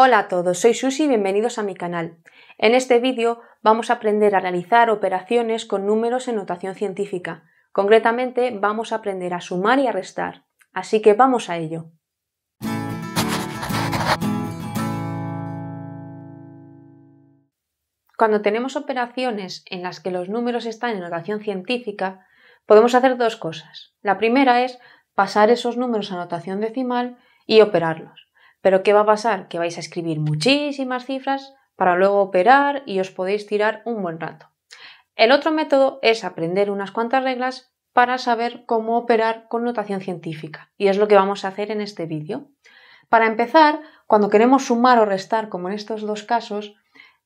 Hola a todos, soy Susi y bienvenidos a mi canal. En este vídeo vamos a aprender a realizar operaciones con números en notación científica. Concretamente vamos a aprender a sumar y a restar. Así que vamos a ello. Cuando tenemos operaciones en las que los números están en notación científica, podemos hacer dos cosas. La primera es pasar esos números a notación decimal y operarlos. Pero ¿qué va a pasar? Que vais a escribir muchísimas cifras para luego operar y os podéis tirar un buen rato. El otro método es aprender unas cuantas reglas para saber cómo operar con notación científica, y es lo que vamos a hacer en este vídeo. Para empezar, cuando queremos sumar o restar, como en estos dos casos,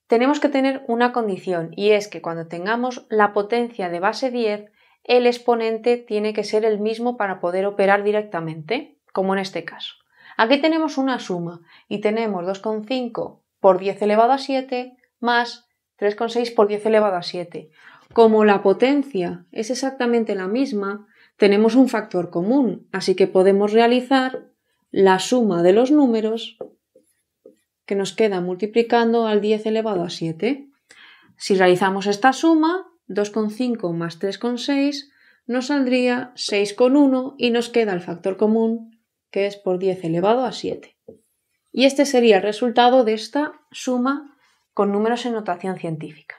tenemos que tener una condición, y es que cuando tengamos la potencia de base 10, el exponente tiene que ser el mismo para poder operar directamente, como en este caso. Aquí tenemos una suma y tenemos 2,5 por 10 elevado a 7 más 3,6 por 10 elevado a 7. Como la potencia es exactamente la misma, tenemos un factor común, así que podemos realizar la suma de los números que nos queda multiplicando al 10 elevado a 7. Si realizamos esta suma, 2,5 más 3,6 nos saldría 6,1 y nos queda el factor común que es por 10 elevado a 7. Y este sería el resultado de esta suma con números en notación científica.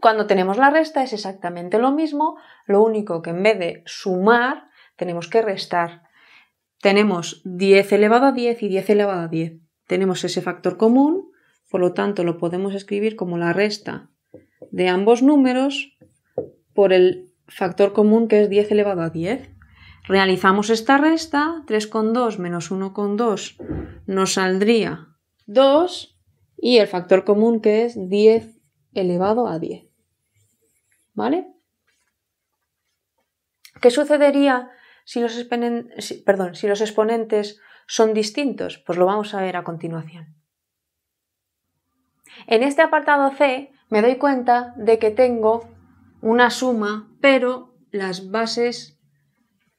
Cuando tenemos la resta es exactamente lo mismo, lo único que en vez de sumar tenemos que restar. Tenemos 10 elevado a 10 y 10 elevado a 10. Tenemos ese factor común, por lo tanto lo podemos escribir como la resta de ambos números por el factor común que es 10 elevado a 10. Realizamos esta resta, 3,2 menos 1,2 nos saldría 2 y el factor común que es 10 elevado a 10. ¿Vale? ¿Qué sucedería si los, perdón, si los exponentes son distintos? Pues lo vamos a ver a continuación. En este apartado C me doy cuenta de que tengo una suma, pero las bases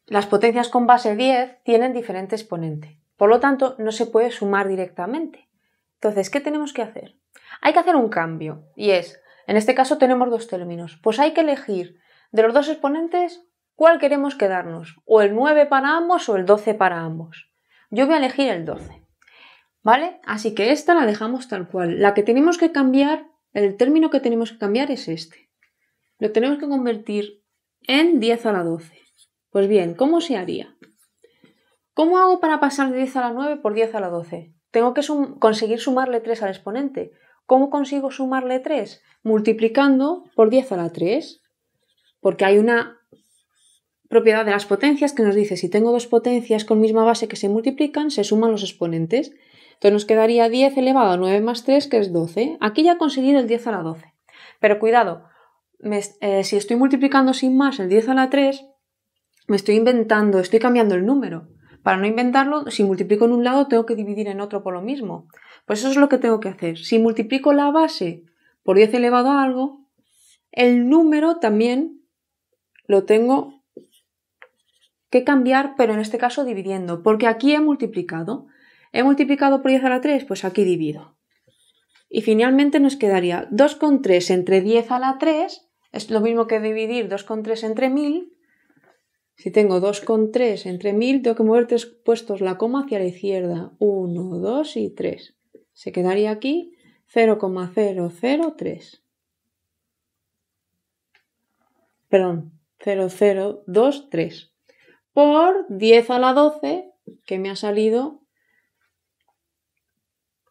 las potencias con base 10 tienen diferente exponente, por lo tanto no se puede sumar directamente. Entonces, ¿qué tenemos que hacer? Hay que hacer un cambio y es, en este caso tenemos dos términos, pues hay que elegir de los dos exponentes cuál queremos quedarnos, o el 9 para ambos o el 12 para ambos. Yo voy a elegir el 12. ¿Vale? Así que esta la dejamos tal cual. La que tenemos que cambiar, el término que tenemos que cambiar es este. Lo tenemos que convertir en 10 a la 12. Pues bien, ¿cómo se haría? ¿Cómo hago para pasar de 10 a la 9 por 10 a la 12? Tengo que conseguir sumarle 3 al exponente. ¿Cómo consigo sumarle 3? Multiplicando por 10 a la 3. Porque hay una propiedad de las potencias que nos dice si tengo dos potencias con misma base que se multiplican, se suman los exponentes. Entonces nos quedaría 10 elevado a 9 más 3, que es 12. Aquí ya he conseguido el 10 a la 12. Pero cuidado, eh, si estoy multiplicando sin más el 10 a la 3, me estoy inventando, estoy cambiando el número. Para no inventarlo, si multiplico en un lado, tengo que dividir en otro por lo mismo. Pues eso es lo que tengo que hacer. Si multiplico la base por 10 elevado a algo, el número también lo tengo que cambiar, pero en este caso dividiendo, porque aquí he multiplicado. He multiplicado por 10 a la 3, pues aquí divido. Y finalmente nos quedaría 2,3 entre 10 a la 3, es lo mismo que dividir 2,3 entre 1000, si tengo 2,3 entre 1000, tengo que mover tres puestos la coma hacia la izquierda. 1, 2 y 3. Se quedaría aquí 0,003. Perdón, 0023. Por 10 a la 12, que me ha salido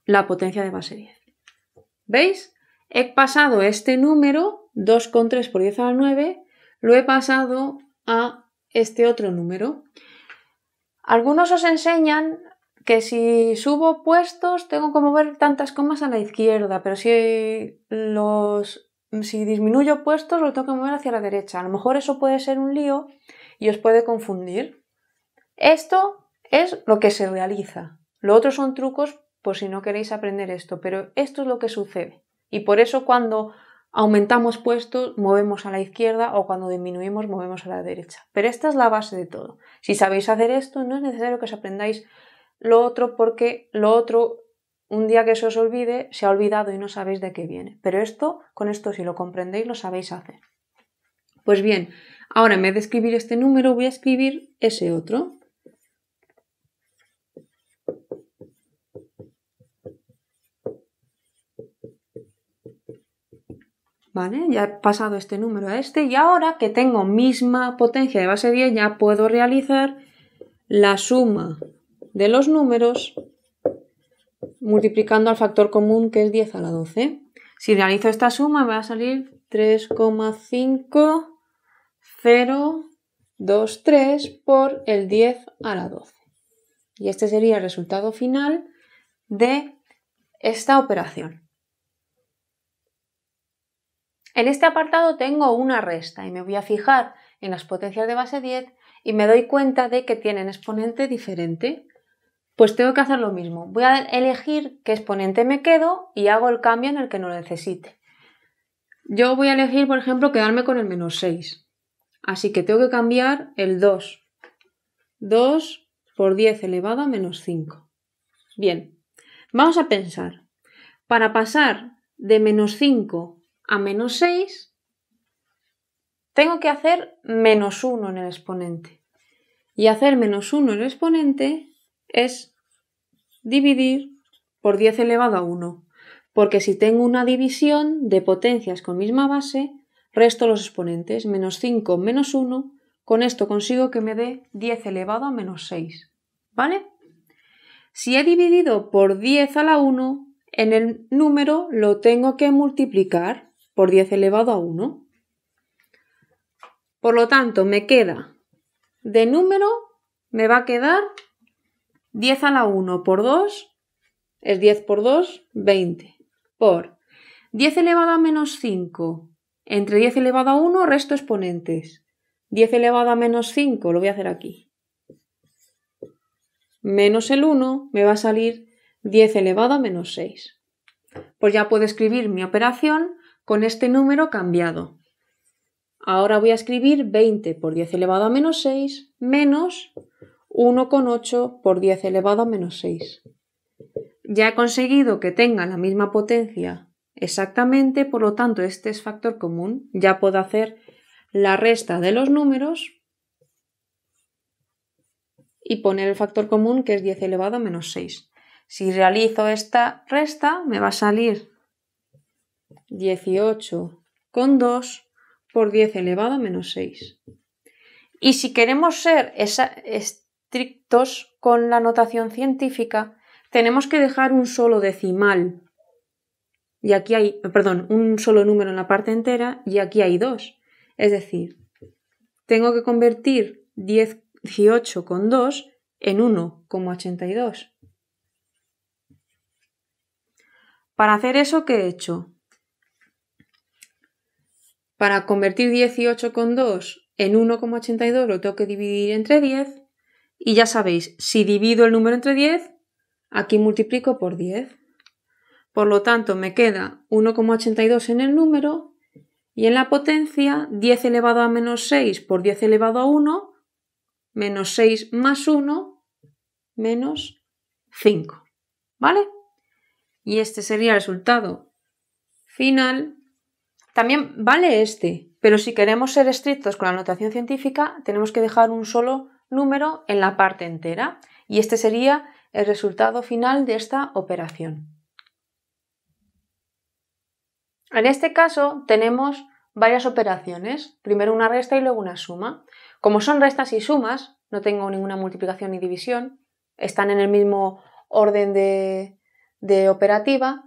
la potencia de base 10. ¿Veis? He pasado este número, 2,3 por 10 a la 9, lo he pasado a este otro número. Algunos os enseñan que si subo puestos tengo que mover tantas comas a la izquierda, pero si los si disminuyo puestos lo tengo que mover hacia la derecha. A lo mejor eso puede ser un lío y os puede confundir. Esto es lo que se realiza. Lo otro son trucos por si no queréis aprender esto, pero esto es lo que sucede. Y por eso cuando Aumentamos puestos, movemos a la izquierda o cuando disminuimos movemos a la derecha. Pero esta es la base de todo. Si sabéis hacer esto, no es necesario que os aprendáis lo otro porque lo otro, un día que se os olvide, se ha olvidado y no sabéis de qué viene. Pero esto, con esto, si lo comprendéis, lo sabéis hacer. Pues bien, ahora en vez de escribir este número, voy a escribir ese otro. Ya he pasado este número a este y ahora que tengo misma potencia de base 10 ya puedo realizar la suma de los números multiplicando al factor común que es 10 a la 12. Si realizo esta suma me va a salir 3,5023 por el 10 a la 12. Y este sería el resultado final de esta operación. En este apartado tengo una resta y me voy a fijar en las potencias de base 10 y me doy cuenta de que tienen exponente diferente. Pues tengo que hacer lo mismo. Voy a elegir qué exponente me quedo y hago el cambio en el que no lo necesite. Yo voy a elegir, por ejemplo, quedarme con el menos 6. Así que tengo que cambiar el 2. 2 por 10 elevado a menos 5. Bien, vamos a pensar. Para pasar de menos 5 a menos 6, tengo que hacer menos 1 en el exponente. Y hacer menos 1 en el exponente es dividir por 10 elevado a 1. Porque si tengo una división de potencias con misma base, resto los exponentes, menos 5 menos 1, con esto consigo que me dé 10 elevado a menos 6. ¿Vale? Si he dividido por 10 a la 1, en el número lo tengo que multiplicar por 10 elevado a 1. Por lo tanto, me queda de número, me va a quedar 10 a la 1 por 2, es 10 por 2, 20. Por 10 elevado a menos 5, entre 10 elevado a 1, resto exponentes. 10 elevado a menos 5, lo voy a hacer aquí. Menos el 1, me va a salir 10 elevado a menos 6. Pues ya puedo escribir mi operación con este número cambiado. Ahora voy a escribir 20 por 10 elevado a menos 6 menos 1,8 por 10 elevado a menos 6. Ya he conseguido que tenga la misma potencia exactamente, por lo tanto este es factor común. Ya puedo hacer la resta de los números y poner el factor común que es 10 elevado a menos 6. Si realizo esta resta me va a salir 18 con 2 por 10 elevado a menos 6. Y si queremos ser estrictos con la notación científica, tenemos que dejar un solo decimal. Y aquí hay, perdón, un solo número en la parte entera y aquí hay dos. Es decir, tengo que convertir 18,2 en 1,82. Para hacer eso, ¿qué he hecho? Para convertir 18,2 en 1,82 lo tengo que dividir entre 10 y ya sabéis, si divido el número entre 10, aquí multiplico por 10. Por lo tanto, me queda 1,82 en el número y en la potencia 10 elevado a menos 6 por 10 elevado a 1, menos 6 más 1, menos 5. ¿Vale? Y este sería el resultado final también vale este, pero si queremos ser estrictos con la notación científica, tenemos que dejar un solo número en la parte entera y este sería el resultado final de esta operación. En este caso tenemos varias operaciones, primero una resta y luego una suma. Como son restas y sumas, no tengo ninguna multiplicación ni división, están en el mismo orden de, operativa,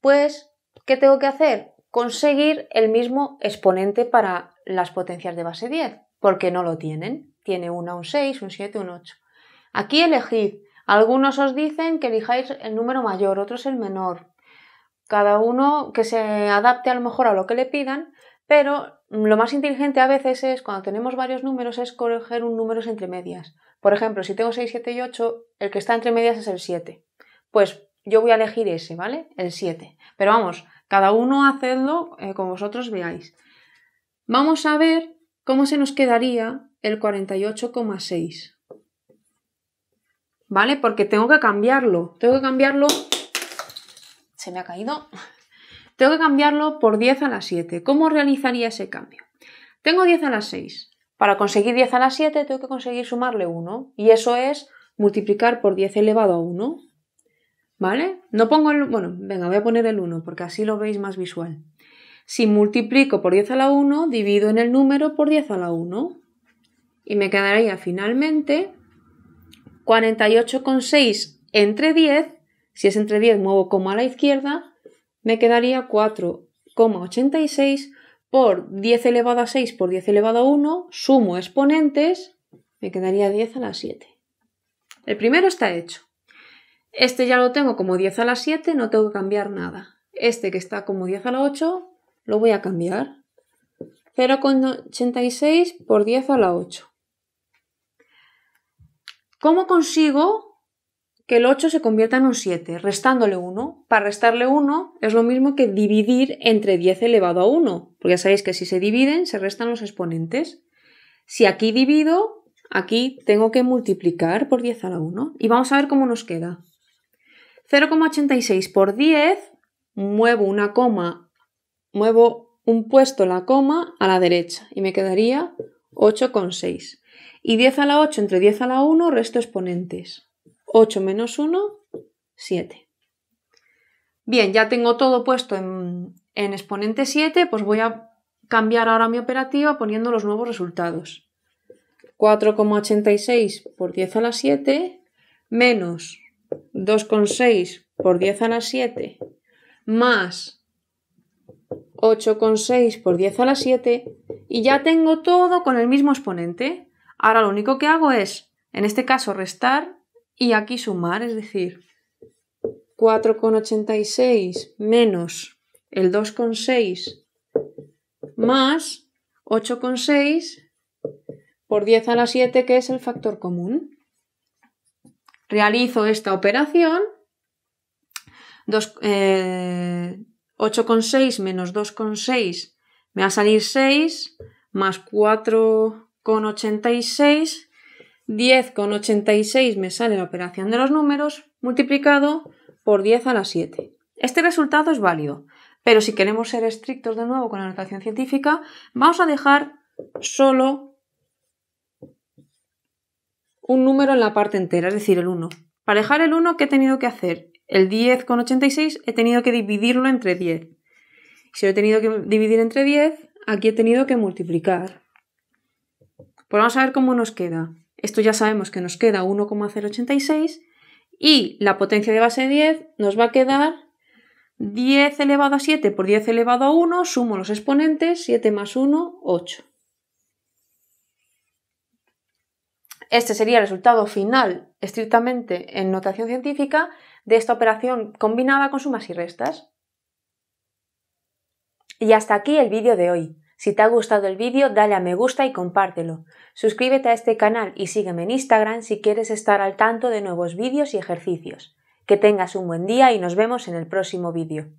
pues, ¿qué tengo que hacer? conseguir el mismo exponente para las potencias de base 10, porque no lo tienen. Tiene una, un 6, un 7, un 8. Aquí elegid. Algunos os dicen que elijáis el número mayor, otros el menor. Cada uno que se adapte a lo mejor a lo que le pidan, pero lo más inteligente a veces es, cuando tenemos varios números, es coger un número entre medias. Por ejemplo, si tengo 6, 7 y 8, el que está entre medias es el 7. Pues yo voy a elegir ese, ¿vale? El 7. Pero vamos, cada uno hacedlo eh, como vosotros veáis. Vamos a ver cómo se nos quedaría el 48,6. ¿Vale? Porque tengo que cambiarlo. Tengo que cambiarlo. Se me ha caído. Tengo que cambiarlo por 10 a la 7. ¿Cómo realizaría ese cambio? Tengo 10 a la 6. Para conseguir 10 a la 7 tengo que conseguir sumarle 1. Y eso es multiplicar por 10 elevado a 1. ¿Vale? No pongo el... Bueno, venga, voy a poner el 1 porque así lo veis más visual. Si multiplico por 10 a la 1, divido en el número por 10 a la 1. Y me quedaría finalmente 48,6 entre 10. Si es entre 10, muevo como a la izquierda. Me quedaría 4,86 por 10 elevado a 6 por 10 elevado a 1, sumo exponentes, me quedaría 10 a la 7. El primero está hecho. Este ya lo tengo como 10 a la 7, no tengo que cambiar nada. Este que está como 10 a la 8, lo voy a cambiar. 0,86 por 10 a la 8. ¿Cómo consigo que el 8 se convierta en un 7? Restándole 1. Para restarle 1 es lo mismo que dividir entre 10 elevado a 1, porque ya sabéis que si se dividen se restan los exponentes. Si aquí divido, aquí tengo que multiplicar por 10 a la 1 y vamos a ver cómo nos queda. 0,86 por 10, muevo una coma, muevo un puesto la coma a la derecha y me quedaría 8,6. Y 10 a la 8 entre 10 a la 1, resto exponentes. 8 menos 1, 7. Bien, ya tengo todo puesto en, en exponente 7, pues voy a cambiar ahora mi operativa poniendo los nuevos resultados. 4,86 por 10 a la 7 menos 2,6 por 10 a la 7 más 8,6 por 10 a la 7 y ya tengo todo con el mismo exponente. Ahora lo único que hago es, en este caso, restar y aquí sumar, es decir, 4,86 menos el 2,6 más 8,6 por 10 a la 7, que es el factor común realizo esta operación, 8,6 eh, menos 2,6 me va a salir 6, más 4,86, 10,86 me sale la operación de los números, multiplicado por 10 a la 7. Este resultado es válido, pero si queremos ser estrictos de nuevo con la notación científica, vamos a dejar solo un número en la parte entera, es decir, el 1. Para dejar el 1, ¿qué he tenido que hacer? El 10 con 86 he tenido que dividirlo entre 10. Si lo he tenido que dividir entre 10, aquí he tenido que multiplicar. Pues vamos a ver cómo nos queda. Esto ya sabemos que nos queda 1,086 y la potencia de base 10 nos va a quedar 10 elevado a 7 por 10 elevado a 1, sumo los exponentes, 7 más 1, 8. Este sería el resultado final, estrictamente en notación científica, de esta operación combinada con sumas y restas. Y hasta aquí el vídeo de hoy. Si te ha gustado el vídeo, dale a me gusta y compártelo. Suscríbete a este canal y sígueme en Instagram si quieres estar al tanto de nuevos vídeos y ejercicios. Que tengas un buen día y nos vemos en el próximo vídeo.